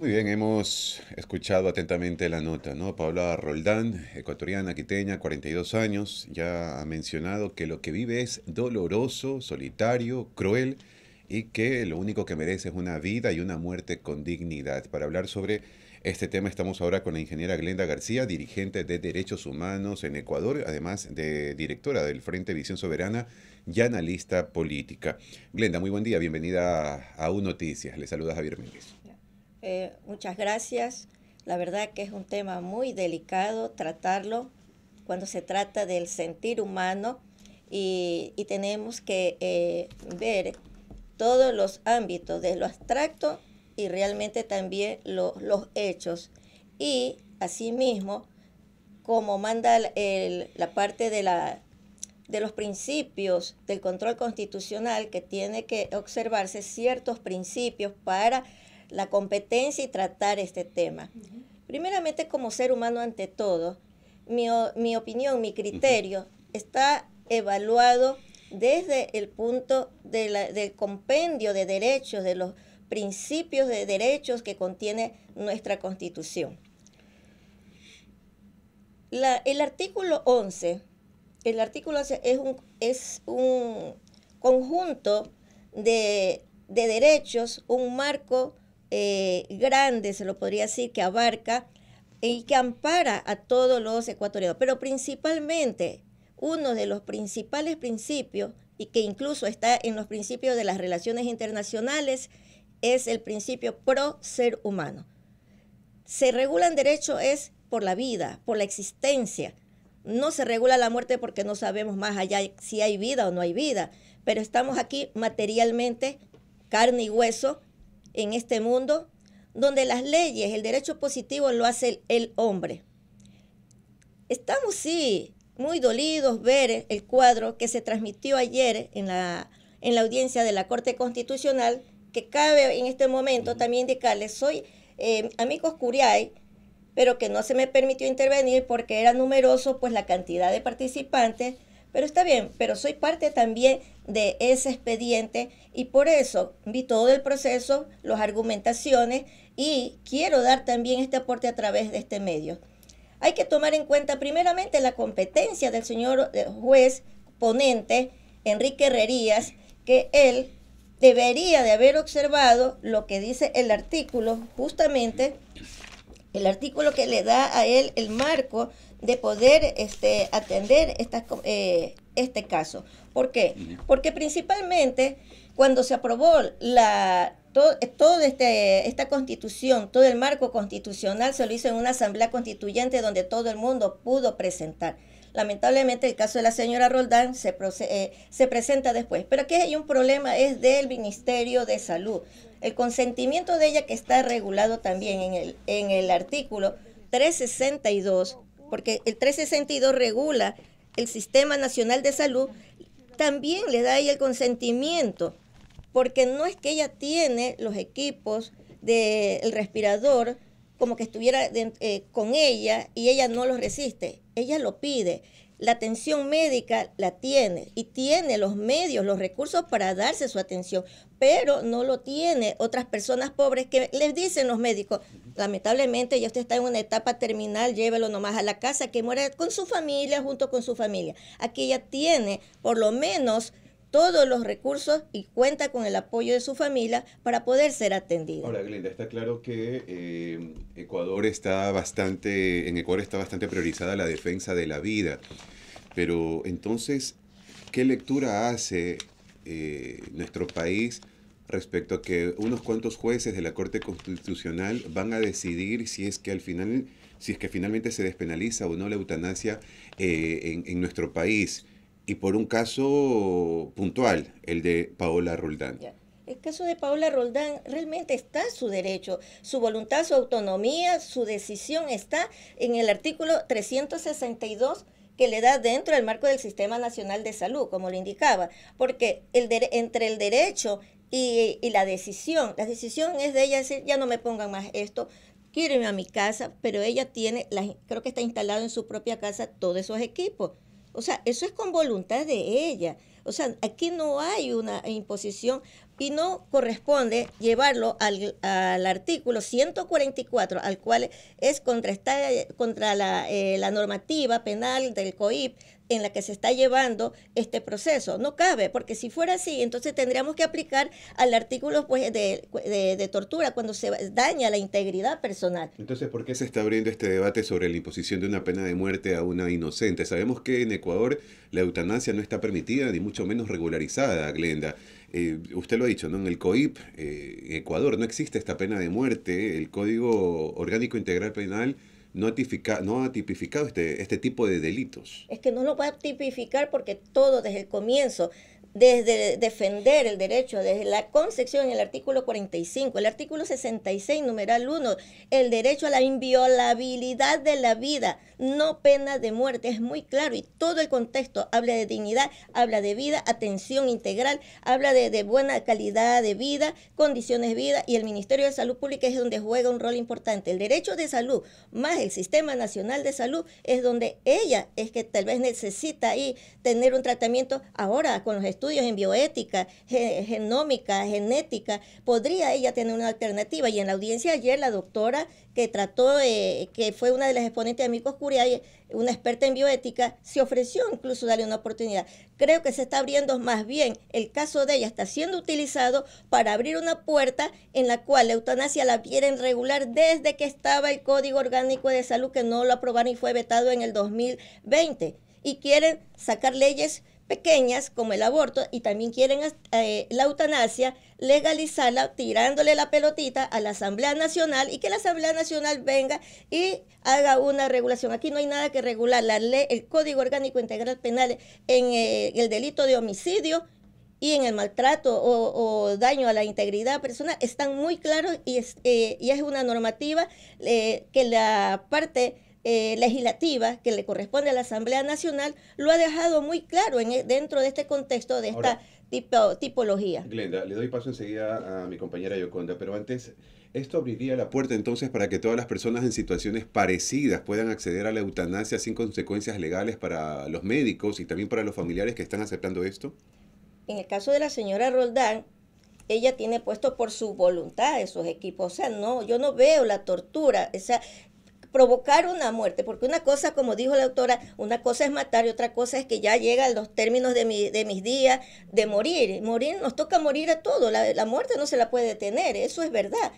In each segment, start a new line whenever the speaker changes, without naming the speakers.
Muy bien, hemos escuchado atentamente la nota, ¿no? Paula Roldán, ecuatoriana, quiteña, 42 años, ya ha mencionado que lo que vive es doloroso, solitario, cruel y que lo único que merece es una vida y una muerte con dignidad. Para hablar sobre este tema estamos ahora con la ingeniera Glenda García, dirigente de Derechos Humanos en Ecuador, además de directora del Frente Visión Soberana y analista política. Glenda, muy buen día, bienvenida a un Noticias. Le saluda Javier Méndez.
Eh, muchas gracias. La verdad que es un tema muy delicado tratarlo cuando se trata del sentir humano y, tenemos que eh, ver todos los ámbitos, de lo abstracto y realmente también los hechos. Y asimismo, como manda la parte de, la, de los principios del control constitucional, que tiene que observarse ciertos principios para la competencia y tratar este tema. Primeramente, como ser humano ante todo, mi, opinión, mi criterio está evaluado desde el punto del compendio de derechos, de los principios de derechos que contiene nuestra Constitución. el artículo 11, el artículo es un, es un conjunto de, de derechos, un marco eh, grande, se lo podría decir, que abarca y que ampara a todos los ecuatorianos. Pero principalmente, uno de los principales principios, y que incluso está en los principios de las relaciones internacionales, es el principio pro ser humano. Se regula regulan derecho es por la vida, por la existencia. No se regula la muerte porque no sabemos más allá si hay vida o no hay vida, pero estamos aquí materialmente, carne y hueso, en este mundo donde las leyes, el derecho positivo lo hace el, hombre. Estamos, sí, muy dolidos ver el cuadro que se transmitió ayer en la, en la audiencia de la Corte Constitucional, que cabe en este momento también indicarles, soy amigo eh, amigos pero que no se me permitió intervenir porque era numeroso pues la cantidad de participantes pero está bien, pero soy parte también de ese expediente y por eso vi todo el proceso, las argumentaciones y quiero dar también este aporte a través de este medio. Hay que tomar en cuenta primeramente la competencia del señor eh, juez ponente Enrique Herrerías, que él debería de haber observado lo que dice el artículo, justamente el artículo que le da a él el marco de poder este, atender esta, eh, este caso. ¿Por qué? Porque principalmente cuando se aprobó la, todo, este, esta constitución, todo el marco constitucional se lo hizo en una asamblea constituyente donde todo el mundo pudo presentar. Lamentablemente el caso de la señora Roldán se, eh, se presenta después. Pero aquí hay un problema, es del Ministerio de Salud. El consentimiento de ella que está regulado también en el, en el artículo 362 porque el 362 regula el Sistema Nacional de Salud, también le da ella el consentimiento, porque no es que ella tiene los equipos del respirador como que estuviera eh, con ella y ella no los resiste, ella lo pide la atención médica la tiene y tiene los medios, los recursos para darse su atención, pero no lo tiene otras personas pobres que les dicen los médicos, lamentablemente ya usted está en una etapa terminal, llévelo nomás a la casa que muera con su familia, junto con su familia. Aquí ya tiene por lo menos todos los recursos y cuenta con el apoyo de su familia para poder ser atendido. Ahora,
Glenda, está claro que eh, Ecuador está bastante, en Ecuador está bastante priorizada la defensa de la vida, pero entonces, ¿qué lectura hace eh, nuestro país? respecto a que unos cuantos jueces de la Corte Constitucional van a decidir si es que al final, si es que finalmente se despenaliza o no la eutanasia eh, en nuestro país y por un caso puntual, el de Paola Roldán.
El caso de Paola Roldán realmente está su derecho, su voluntad, su autonomía, su decisión está en el artículo 362 que le da dentro del marco del Sistema Nacional de Salud, como lo indicaba, porque el entre el derecho y, la decisión, la decisión es de ella decir, ya no me pongan más esto, quiero irme a mi casa, pero ella tiene, creo que está instalado en su propia casa todos esos equipos o sea, eso es con voluntad de ella. O sea, aquí no hay una imposición y no corresponde llevarlo al, artículo 144, al cual es contra la, eh, la normativa penal del COIP en la que se está llevando este proceso. No cabe, porque si fuera así, entonces tendríamos que aplicar al artículo pues, de, tortura cuando se daña la integridad personal.
Entonces, ¿por qué se está abriendo este debate sobre la imposición de una pena de muerte a una inocente? Sabemos que en Ecuador la eutanasia no está permitida ni mucho menos regularizada, Glenda. Eh, usted lo ha dicho, ¿no? En el COIP, eh, Ecuador, no existe esta pena de muerte. El Código Orgánico Integral Penal no, no ha tipificado este, este tipo de delitos.
Es que no lo va a tipificar porque todo desde el comienzo, desde defender el derecho, desde la concepción, el artículo 45, el artículo 66, numeral 1, el derecho a la inviolabilidad de la vida no pena de muerte, es muy claro y todo el contexto habla de dignidad, habla de vida, atención integral, habla de, buena calidad de vida, condiciones de vida y el Ministerio de Salud Pública es donde juega un rol importante. El derecho de salud más el Sistema Nacional de Salud es donde ella es que tal vez necesita y tener un tratamiento ahora con los estudios en bioética, genómica, genética, podría ella tener una alternativa y en la audiencia ayer la doctora que trató, eh, que fue una de las exponentes de mi hay una experta en bioética, se ofreció incluso darle una oportunidad. Creo que se está abriendo más bien, el caso de ella está siendo utilizado para abrir una puerta en la cual la eutanasia la quieren regular desde que estaba el Código Orgánico de Salud que no lo aprobaron y fue vetado en el 2020. Y quieren sacar leyes pequeñas como el aborto y también quieren eh, la eutanasia legalizarla tirándole la pelotita a la Asamblea Nacional y que la Asamblea Nacional venga y haga una regulación. Aquí no hay nada que regular. La ley, el Código Orgánico Integral Penal en eh, el delito de homicidio y en el maltrato o, daño a la integridad personal están muy claros y es, eh, y es una normativa eh, que la parte legislativa que le corresponde a la Asamblea Nacional lo ha dejado muy claro en, e, dentro de este contexto de esta tipología.
Glenda, le doy paso enseguida a mi compañera Yoconda, pero antes, esto abriría la puerta entonces para que todas las personas en situaciones parecidas puedan acceder a la eutanasia sin consecuencias legales para los médicos y también para los familiares que están aceptando esto.
En el caso de la señora Roldán, ella tiene puesto por su voluntad esos equipos. O sea, no, yo no veo la tortura. Esa, provocar una muerte, porque una cosa, como dijo la autora, una cosa es matar y otra cosa es que ya llega a los términos de, mi, de mis días de morir. Morir nos toca morir a todos, la, muerte no se la puede detener, eso es verdad.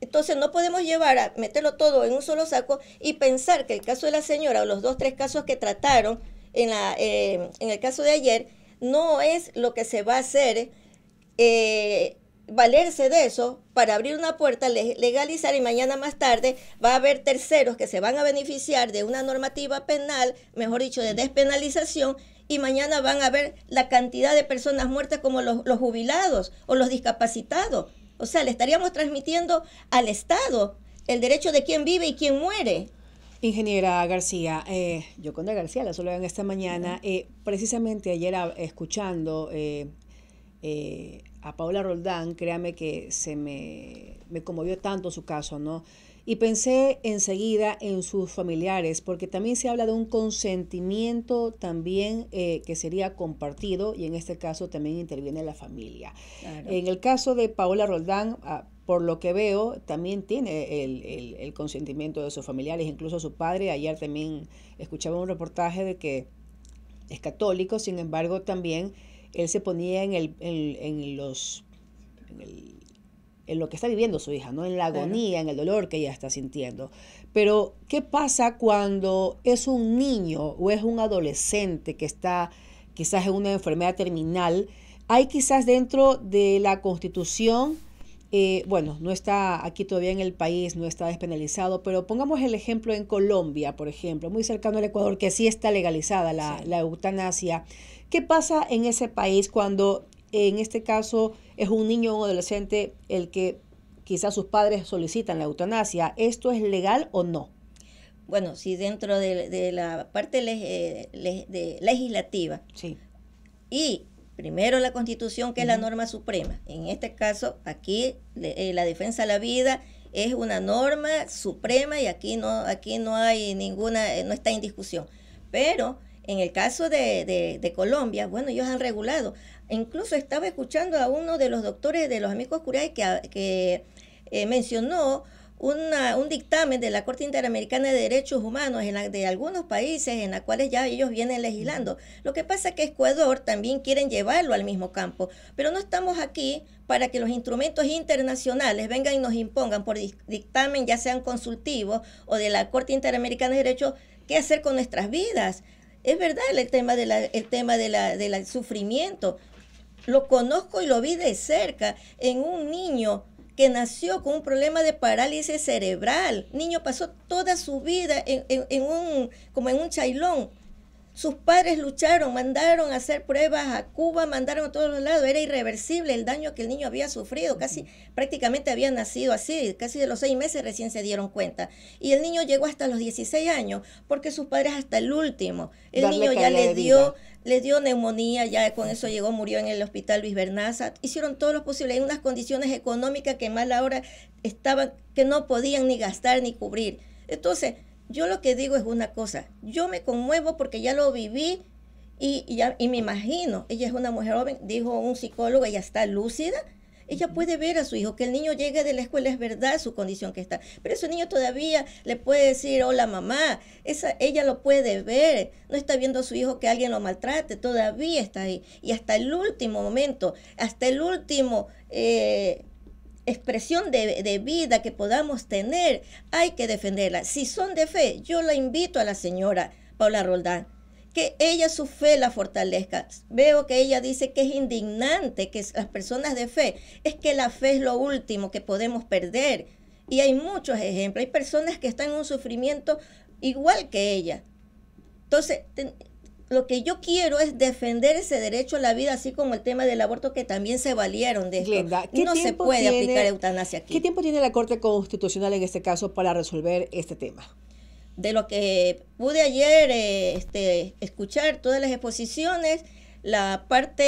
Entonces no podemos llevar a meterlo todo en un solo saco y pensar que el caso de la señora o los dos, tres casos que trataron en, la, eh, en el caso de ayer no es lo que se va a hacer eh, valerse de eso para abrir una puerta, legalizar y mañana más tarde va a haber terceros que se van a beneficiar de una normativa penal, mejor dicho, de despenalización y mañana van a ver la cantidad de personas muertas como los, jubilados o los discapacitados. O sea, le estaríamos transmitiendo al Estado el derecho de quién vive y quién muere. Ingeniera García, eh, yo con la García
la solo en esta mañana, eh, precisamente ayer ah, escuchando eh, a Paula Roldán, créame que se me, me conmovió tanto su caso, ¿no? Y pensé enseguida en sus familiares, porque también se habla de un consentimiento también eh, que sería compartido y en este caso también interviene la familia. En el caso de Paola Roldán, ah, por lo que veo, también tiene el, el, consentimiento de sus familiares, incluso su padre. Ayer también escuchaba un reportaje de que es católico, sin embargo también él se ponía en, el, en, los... En, lo que está viviendo su hija, ¿no? En la agonía, en el dolor que ella está sintiendo. Pero, ¿qué pasa cuando es un niño o es un adolescente que está quizás en una enfermedad terminal? Hay quizás dentro de la constitución eh, bueno, no está aquí todavía en el país, no está despenalizado, pero pongamos el ejemplo en Colombia, por ejemplo, muy cercano al Ecuador, que sí está legalizada la, eutanasia. ¿Qué pasa en ese país cuando en este caso es un niño o un adolescente el que quizás sus padres solicitan la eutanasia? ¿Esto es legal o no?
Bueno, si dentro de, la parte eh, legislativa sí. y primero la Constitución, que es la norma suprema. En este caso, aquí eh, la defensa de la vida es una norma suprema y aquí no, aquí no hay ninguna, eh, no está en discusión. Pero en el caso de, Colombia, bueno, ellos han regulado. Incluso estaba escuchando a uno de los doctores de los amigos Curay que, que eh, mencionó un dictamen de la Corte Interamericana de Derechos Humanos en la, de algunos países en los cuales ya ellos vienen legislando. Lo que pasa es que Ecuador también quieren llevarlo al mismo campo, pero no estamos aquí para que los instrumentos internacionales vengan y nos impongan por dictamen, ya sean consultivos o de la Corte Interamericana de Derechos, qué hacer con nuestras vidas. Es verdad el tema, de la, el tema de del sufrimiento. Lo conozco y lo vi de cerca en un niño que nació con un problema de parálisis cerebral. niño pasó toda su vida en, un, como en un chailón sus padres lucharon, mandaron a hacer pruebas a Cuba, mandaron a todos los lados. Era irreversible el daño que el niño había sufrido. Casi prácticamente había nacido así. Casi de los seis meses recién se dieron cuenta. Y el niño llegó hasta los 16 años porque sus padres hasta el último. El niño ya le dio, le dio neumonía, ya con eso llegó, murió en el hospital Luis Bernaza. Hicieron todo lo posible en unas condiciones económicas que mal ahora estaban, que no podían ni gastar ni cubrir. Entonces, yo lo que digo es una cosa, yo me conmuevo porque ya lo viví y, ya, y me imagino, ella es una mujer joven, dijo un psicólogo, ella está lúcida, ella puede ver a su hijo, que el niño llegue de la escuela es verdad su condición que está, pero ese niño todavía le puede decir, hola mamá, Esa, ella lo puede ver, no está viendo a su hijo que alguien lo maltrate, todavía está ahí. Y hasta el último momento, hasta el último eh, expresión de, vida que podamos tener, hay que defenderla. Si son de fe, yo la invito a la señora Paula Roldán, que ella su fe la fortalezca. Veo que ella dice que es indignante que las personas de fe, es que la fe es lo último que podemos perder. Y hay muchos ejemplos, hay personas que están en un sufrimiento igual que ella. Entonces, lo que yo quiero es defender ese derecho a la vida, así como el tema del aborto, que también se valieron de esto. no se puede aplicar
eutanasia aquí. ¿Qué tiempo tiene la Corte Constitucional en este caso para resolver este tema?
De lo que pude ayer este, escuchar todas las exposiciones, la parte,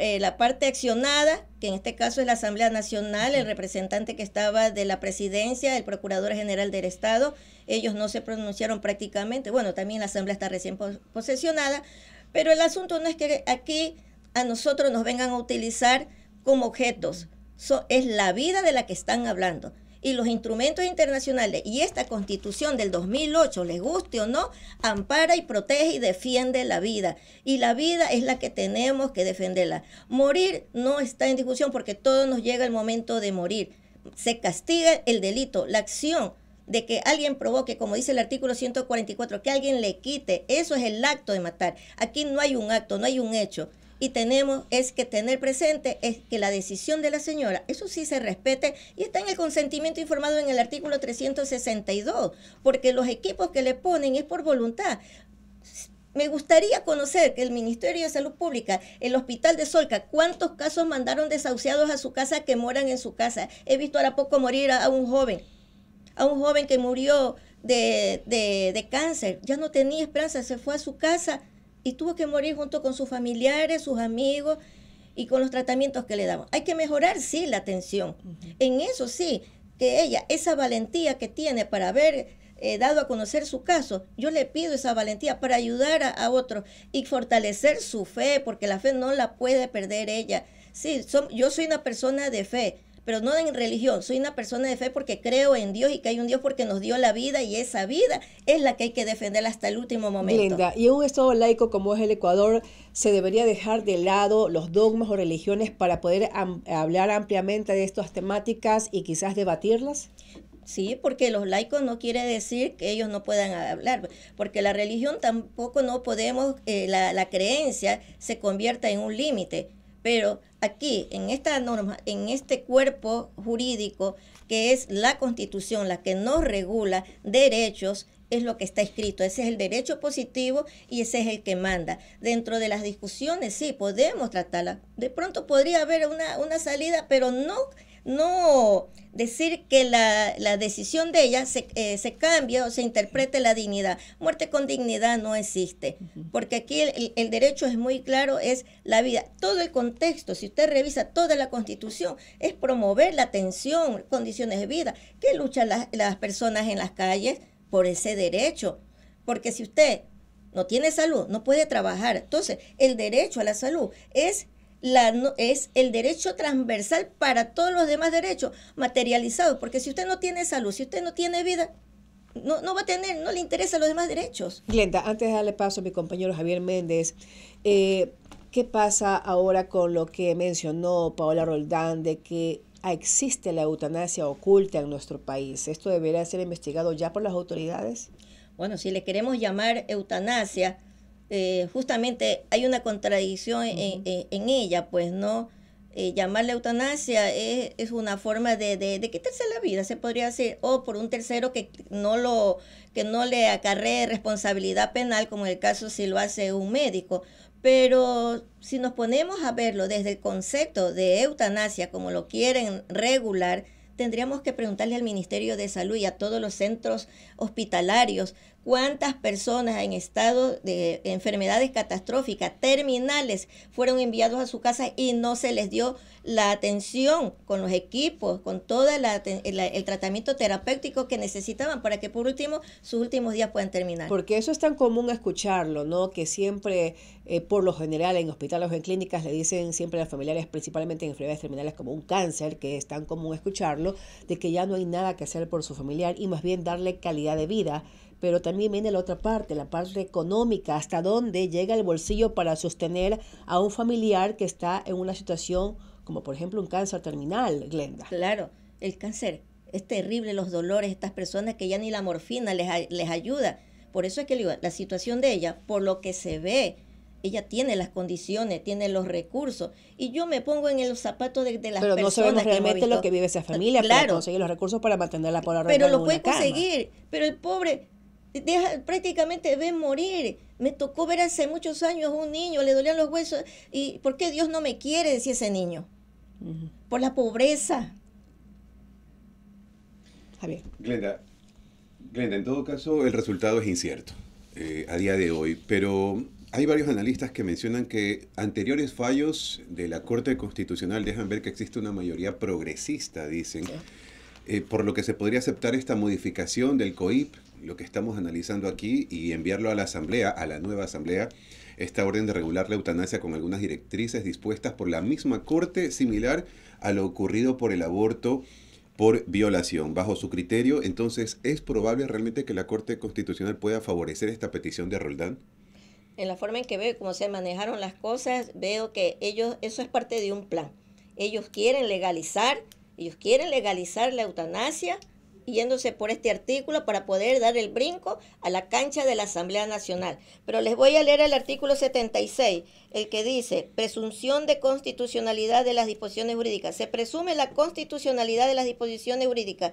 eh, la, parte accionada, que en este caso es la Asamblea Nacional, el representante que estaba de la presidencia, el Procurador General del Estado, ellos no se pronunciaron prácticamente, bueno, también la Asamblea está recién posesionada, pero el asunto no es que aquí a nosotros nos vengan a utilizar como objetos, so, es la vida de la que están hablando y los instrumentos internacionales y esta constitución del 2008, les guste o no, ampara y protege y defiende la vida. Y la vida es la que tenemos que defenderla. Morir no está en discusión porque todo nos llega el momento de morir. Se castiga el delito, la acción de que alguien provoque, como dice el artículo 144, que alguien le quite. Eso es el acto de matar. Aquí no hay un acto, no hay un hecho y tenemos es que tener presente es que la decisión de la señora, eso sí se respete y está en el consentimiento informado en el artículo 362, porque los equipos que le ponen es por voluntad. Me gustaría conocer que el Ministerio de Salud Pública, el Hospital de Solca, cuántos casos mandaron desahuciados a su casa que moran en su casa. He visto ahora poco morir a, un joven, a un joven que murió de, de, de cáncer, ya no tenía esperanza, se fue a su casa y tuvo que morir junto con sus familiares, sus amigos y con los tratamientos que le daban. Hay que mejorar, sí, la atención. En eso sí, que ella, esa valentía que tiene para haber eh, dado a conocer su caso, yo le pido esa valentía para ayudar a, otros y fortalecer su fe, porque la fe no la puede perder ella. Sí, yo soy una persona de fe pero no en religión. Soy una persona de fe porque creo en Dios y que hay un Dios porque nos dio la vida y esa vida es la que hay que defender hasta el último momento. Linda,
y un Estado laico como es el Ecuador, se debería dejar de lado los dogmas o
religiones para poder hablar ampliamente de estas temáticas y quizás debatirlas? Sí, porque los laicos no quiere decir que ellos no puedan hablar, porque la religión tampoco no podemos, eh, la, la creencia se convierta en un límite pero aquí, en esta norma, en este cuerpo jurídico que es la constitución, la que nos regula derechos, es lo que está escrito. Ese es el derecho positivo y ese es el que manda. Dentro de las discusiones, sí, podemos tratarla. De pronto podría haber una, una salida, pero no no decir que la, la decisión de ella eh, se, cambie o se interprete la dignidad. Muerte con dignidad no existe, porque aquí el, derecho es muy claro, es la vida. Todo el contexto, si usted revisa toda la constitución, es promover la atención, condiciones de vida, que luchan las, las personas en las calles por ese derecho. Porque si usted no tiene salud, no puede trabajar. Entonces, el derecho a la salud es la, no, es el derecho transversal para todos los demás derechos materializados, porque si usted no tiene salud, si usted no tiene vida, no, no va a tener, no le interesan los demás derechos. Glenda, antes de
darle paso a mi compañero Javier Méndez, eh, ¿qué pasa ahora con lo que mencionó Paola Roldán de que existe la eutanasia oculta en nuestro país? ¿Esto debería ser investigado ya por las autoridades?
Bueno, si le queremos llamar eutanasia, eh, justamente hay una contradicción en, ella, pues, ¿no? Eh, llamarle eutanasia es, una forma de, quitarse la vida, se podría decir, o por un tercero que no, lo, que no le acarree responsabilidad penal, como en el caso si lo hace un médico. Pero si nos ponemos a verlo desde el concepto de eutanasia, como lo quieren regular, tendríamos que preguntarle al Ministerio de Salud y a todos los centros hospitalarios cuántas personas en estado de enfermedades catastróficas, terminales, fueron enviados a su casa y no se les dio la atención con los equipos, con todo el, el tratamiento terapéutico que necesitaban para que por último sus últimos días puedan terminar. Porque
eso es tan común escucharlo, ¿no? Que siempre eh, por lo general en hospitales o en clínicas le dicen siempre a los familiares, principalmente en enfermedades terminales como un cáncer, que es tan común escucharlo, de que ya no hay nada que hacer por su familiar y más bien darle calidad de vida. Pero también viene la otra parte, la parte económica, hasta dónde llega el bolsillo para sostener a un familiar que está en una
situación como por ejemplo un cáncer terminal, Glenda. Claro, el cáncer es terrible, los dolores, estas personas que ya ni la morfina les ayuda. Por eso es que la situación de ella, por lo que se ve, ella tiene las condiciones, tiene los recursos. Y yo me pongo en el zapato de, de las pero personas. Pero no sabemos realmente lo que vive
esa familia claro, para conseguir los recursos para mantenerla por ahora. Pero lo puede conseguir.
Pero el pobre prácticamente ve morir. Me tocó ver hace muchos años un niño, le dolían los huesos. ¿Y por qué Dios no me quiere? Decía ese niño. Por la pobreza. Javier.
Glenda, Glenda, en todo caso, el resultado es incierto eh, a día de hoy. Pero hay varios analistas que mencionan que anteriores fallos de la Corte Constitucional dejan ver que existe una mayoría progresista, dicen, eh, por lo que se podría aceptar esta modificación del COIP, lo que estamos analizando aquí, y enviarlo a la Asamblea, a la nueva Asamblea, esta orden de regular la eutanasia con algunas directrices dispuestas por la misma Corte, similar a lo ocurrido por el aborto por violación. Bajo su criterio, entonces, ¿es probable realmente que la Corte Constitucional pueda favorecer esta petición de Roldán?
en la forma en que veo cómo se manejaron las cosas, veo que ellos, eso es parte de un plan. Ellos quieren legalizar, ellos quieren legalizar la eutanasia yéndose por este artículo para poder dar el brinco a la cancha de la Asamblea Nacional. Pero les voy a leer el artículo 76, el que dice, presunción de constitucionalidad de las disposiciones jurídicas. Se presume la constitucionalidad de las disposiciones jurídicas.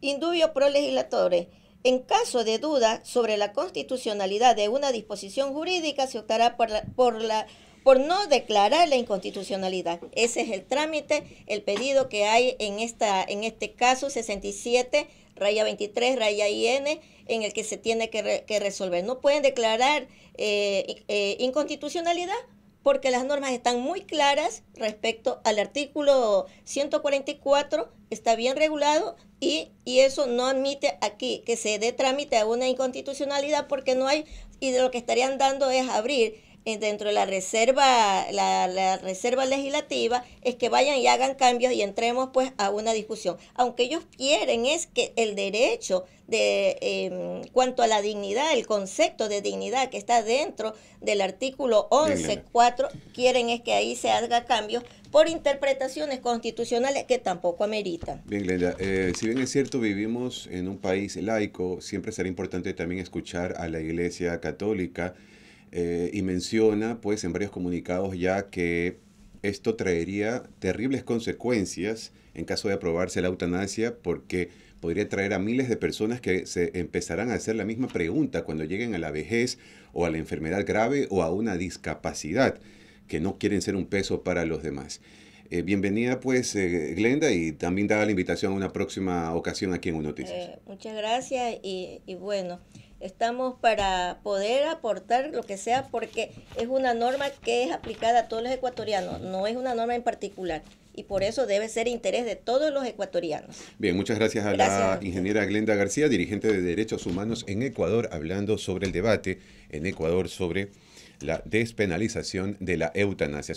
Indubio pro legislatores en caso de duda sobre la constitucionalidad de una disposición jurídica, se optará por, por, la, por no declarar la inconstitucionalidad. Ese es el trámite, el pedido que hay en, esta, en este caso 67, raya 23, raya IN, en el que se tiene que, resolver. No pueden declarar eh, eh, inconstitucionalidad porque las normas están muy claras respecto al artículo 144, está bien regulado y, y eso no admite aquí que se dé trámite a una inconstitucionalidad porque no hay, y de lo que estarían dando es abrir eh, dentro de la reserva, la, reserva legislativa, es que vayan y hagan cambios y entremos pues a una discusión. Aunque ellos quieren es que el derecho de em, cuanto a la dignidad, el concepto de dignidad que está dentro del artículo 11.4, quieren es que ahí se haga cambios por interpretaciones constitucionales que tampoco ameritan.
Bien, Glenda, eh, si bien es cierto, vivimos en un país laico, siempre será importante también escuchar a la Iglesia Católica eh, y menciona pues en varios comunicados ya que esto traería terribles consecuencias en caso de aprobarse la eutanasia porque podría traer a miles de personas que se empezarán a hacer la misma pregunta cuando lleguen a la vejez o a la enfermedad grave o a una discapacidad que no quieren ser un peso para los demás. Eh, bienvenida pues eh, Glenda y también dada la invitación a una próxima ocasión aquí en UNOTICIAS.
Eh, muchas gracias y, y bueno. Estamos para poder aportar lo que sea porque es una norma que es aplicada a todos los ecuatorianos, no es una norma en particular y por eso debe ser interés de todos los ecuatorianos.
Bien, muchas gracias a la ingeniera Glenda García, dirigente de Derechos Humanos en Ecuador, hablando sobre el debate en Ecuador sobre la despenalización de la eutanasia.